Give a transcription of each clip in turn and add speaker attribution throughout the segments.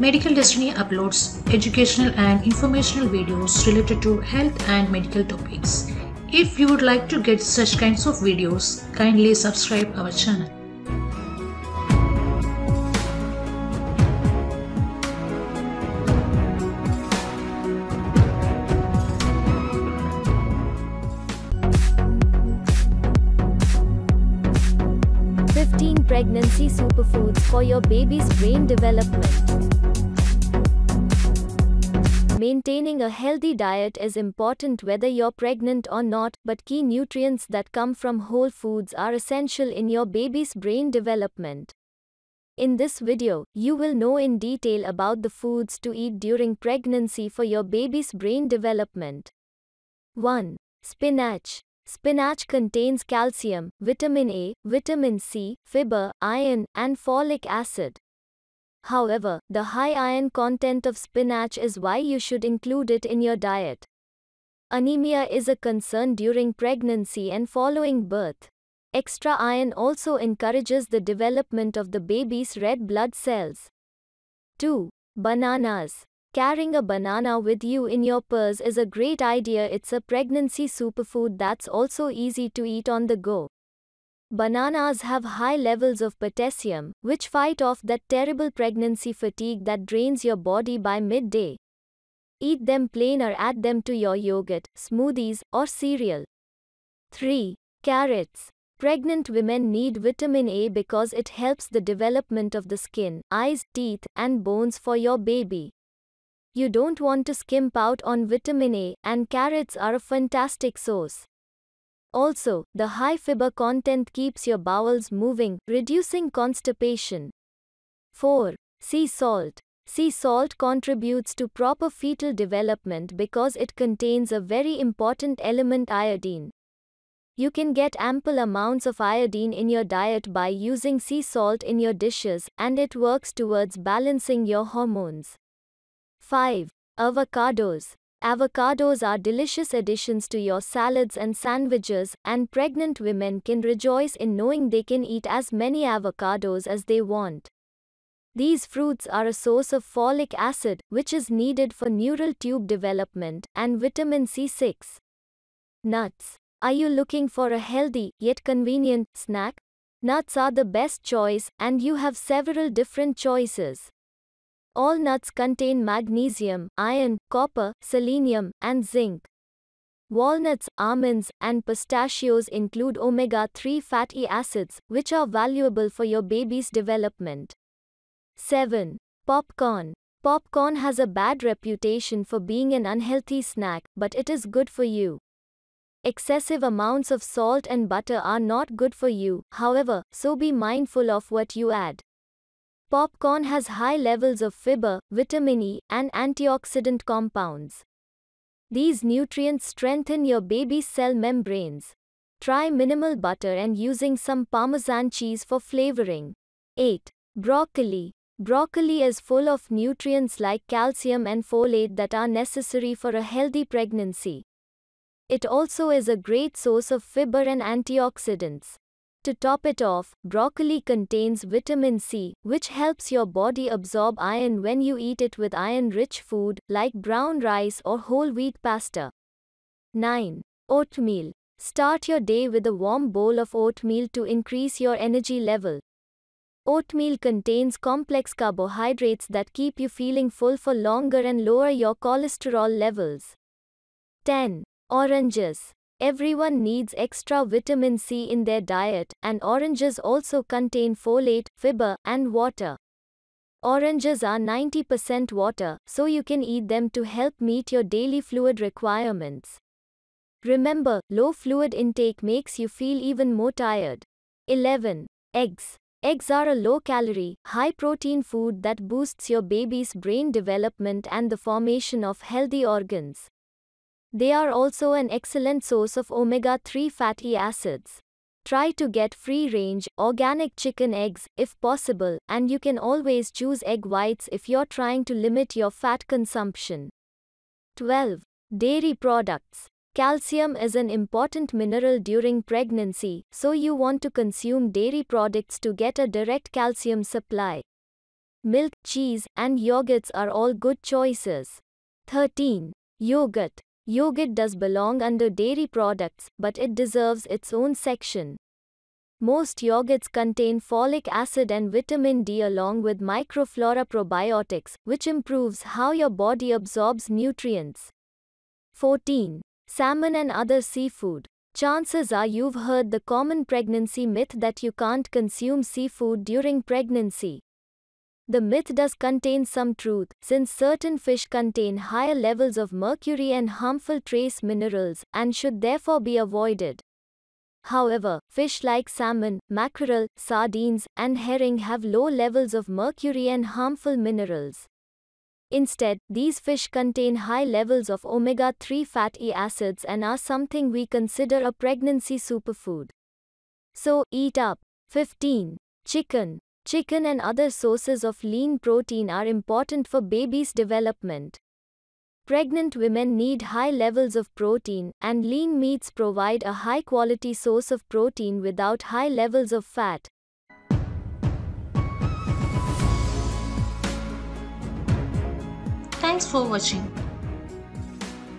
Speaker 1: Medical Destiny uploads educational and informational videos related to health and medical topics. If you would like to get such kinds of videos, kindly subscribe our channel. pregnancy superfoods for your baby's brain development. Maintaining a healthy diet is important whether you're pregnant or not, but key nutrients that come from whole foods are essential in your baby's brain development. In this video, you will know in detail about the foods to eat during pregnancy for your baby's brain development. 1. Spinach Spinach contains calcium, vitamin A, vitamin C, fiber, iron, and folic acid. However, the high iron content of spinach is why you should include it in your diet. Anemia is a concern during pregnancy and following birth. Extra iron also encourages the development of the baby's red blood cells. 2. Bananas. Carrying a banana with you in your purse is a great idea. It's a pregnancy superfood that's also easy to eat on the go. Bananas have high levels of potassium, which fight off that terrible pregnancy fatigue that drains your body by midday. Eat them plain or add them to your yogurt, smoothies, or cereal. 3. Carrots. Pregnant women need vitamin A because it helps the development of the skin, eyes, teeth, and bones for your baby. You don't want to skimp out on vitamin A, and carrots are a fantastic source. Also, the high fiber content keeps your bowels moving, reducing constipation. 4. Sea salt. Sea salt contributes to proper fetal development because it contains a very important element iodine. You can get ample amounts of iodine in your diet by using sea salt in your dishes, and it works towards balancing your hormones. 5. Avocados. Avocados are delicious additions to your salads and sandwiches, and pregnant women can rejoice in knowing they can eat as many avocados as they want. These fruits are a source of folic acid, which is needed for neural tube development, and vitamin C6. Nuts. Are you looking for a healthy, yet convenient, snack? Nuts are the best choice, and you have several different choices. All nuts contain magnesium, iron, copper, selenium, and zinc. Walnuts, almonds, and pistachios include omega 3 fatty acids, which are valuable for your baby's development. 7. Popcorn. Popcorn has a bad reputation for being an unhealthy snack, but it is good for you. Excessive amounts of salt and butter are not good for you, however, so be mindful of what you add. Popcorn has high levels of fiber, vitamin E, and antioxidant compounds. These nutrients strengthen your baby's cell membranes. Try minimal butter and using some parmesan cheese for flavoring. 8. Broccoli. Broccoli is full of nutrients like calcium and folate that are necessary for a healthy pregnancy. It also is a great source of fiber and antioxidants. To top it off, broccoli contains vitamin C, which helps your body absorb iron when you eat it with iron-rich food, like brown rice or whole wheat pasta. 9. Oatmeal. Start your day with a warm bowl of oatmeal to increase your energy level. Oatmeal contains complex carbohydrates that keep you feeling full for longer and lower your cholesterol levels. 10. Oranges. Everyone needs extra vitamin C in their diet, and oranges also contain folate, fiber, and water. Oranges are 90% water, so you can eat them to help meet your daily fluid requirements. Remember, low fluid intake makes you feel even more tired. 11. Eggs. Eggs are a low calorie, high protein food that boosts your baby's brain development and the formation of healthy organs. They are also an excellent source of omega-3 fatty acids. Try to get free-range, organic chicken eggs, if possible, and you can always choose egg whites if you're trying to limit your fat consumption. 12. Dairy products. Calcium is an important mineral during pregnancy, so you want to consume dairy products to get a direct calcium supply. Milk, cheese, and yogurts are all good choices. 13. Yogurt. Yogurt does belong under dairy products, but it deserves its own section. Most yogurts contain folic acid and vitamin D along with microflora probiotics, which improves how your body absorbs nutrients. 14. Salmon and other seafood. Chances are you've heard the common pregnancy myth that you can't consume seafood during pregnancy. The myth does contain some truth, since certain fish contain higher levels of mercury and harmful trace minerals, and should therefore be avoided. However, fish like salmon, mackerel, sardines, and herring have low levels of mercury and harmful minerals. Instead, these fish contain high levels of omega 3 fatty acids and are something we consider a pregnancy superfood. So, eat up. 15. Chicken. Chicken and other sources of lean protein are important for babies' development. Pregnant women need high levels of protein, and lean meats provide a high quality source of protein without high levels of fat. Thanks for watching.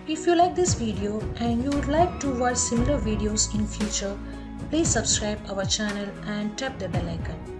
Speaker 1: If you like this video and you would like to watch similar videos in future, please subscribe our channel and tap the bell icon.